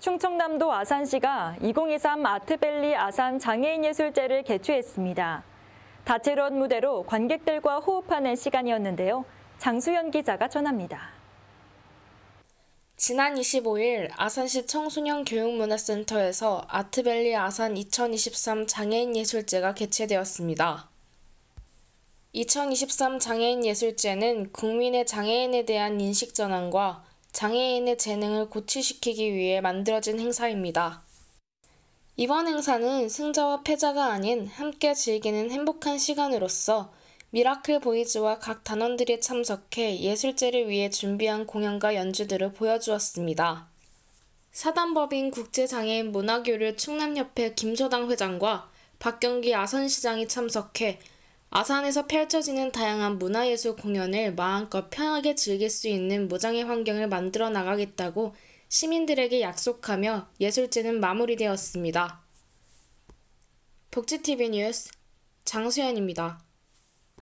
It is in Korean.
충청남도 아산시가 2023 아트밸리 아산 장애인예술제를 개최했습니다. 다채로운 무대로 관객들과 호흡하는 시간이었는데요. 장수연 기자가 전합니다. 지난 25일 아산시 청소년 교육문화센터에서 아트밸리 아산 2023 장애인예술제가 개최되었습니다. 2023 장애인예술제는 국민의 장애인에 대한 인식전환과 장애인의 재능을 고취시키기 위해 만들어진 행사입니다. 이번 행사는 승자와 패자가 아닌 함께 즐기는 행복한 시간으로서 미라클 보이즈와 각 단원들이 참석해 예술제를 위해 준비한 공연과 연주들을 보여주었습니다. 사단법인 국제장애인 문화교류 충남협회 김소당 회장과 박경기 아선시장이 참석해 아산에서 펼쳐지는 다양한 문화예술 공연을 마음껏 편하게 즐길 수 있는 무장의 환경을 만들어 나가겠다고 시민들에게 약속하며 예술제는 마무리되었습니다. 복지TV 뉴스 장수현입니다.